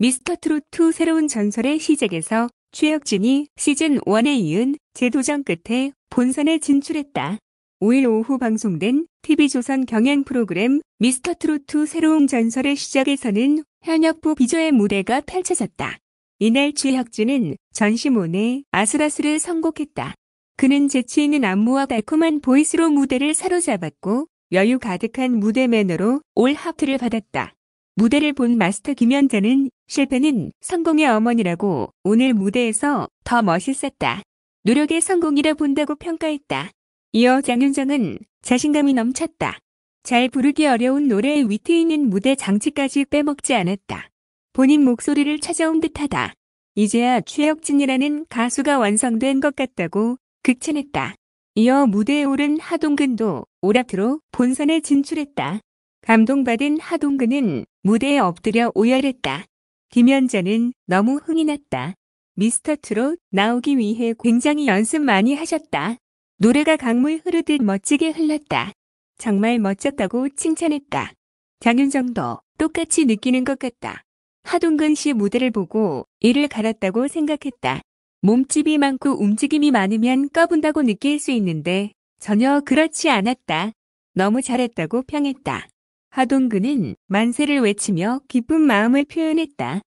미스터트롯2 새로운 전설의 시작에서 최혁진이 시즌1에 이은 재도전 끝에 본선에 진출했다. 5일 오후 방송된 TV조선 경연 프로그램 미스터트롯2 새로운 전설의 시작에서는 현역부 비조의 무대가 펼쳐졌다. 이날 최혁진은 전시몬의 아슬아슬을 선곡했다. 그는 재치있는 안무와 달콤한 보이스로 무대를 사로잡았고 여유 가득한 무대 매너로 올 하트를 받았다. 무대를 본 마스터 김연자는 실패는 성공의 어머니라고 오늘 무대에서 더 멋있었다. 노력의 성공이라 본다고 평가했다. 이어 장윤정은 자신감이 넘쳤다. 잘 부르기 어려운 노래의 위트 있는 무대 장치까지 빼먹지 않았다. 본인 목소리를 찾아온 듯하다. 이제야 최혁진이라는 가수가 완성된 것 같다고 극찬했다. 이어 무대에 오른 하동근도 오락트로 본선에 진출했다. 감동받은 하동근은 무대에 엎드려 오열했다. 김연자는 너무 흥이 났다. 미스터 트롯 나오기 위해 굉장히 연습 많이 하셨다. 노래가 강물 흐르듯 멋지게 흘렀다. 정말 멋졌다고 칭찬했다. 장윤정도 똑같이 느끼는 것 같다. 하동근 씨 무대를 보고 이를 갈았다고 생각했다. 몸집이 많고 움직임이 많으면 꺼분다고 느낄 수 있는데 전혀 그렇지 않았다. 너무 잘했다고 평했다. 하동근은 만세를 외치며 기쁜 마음을 표현했다.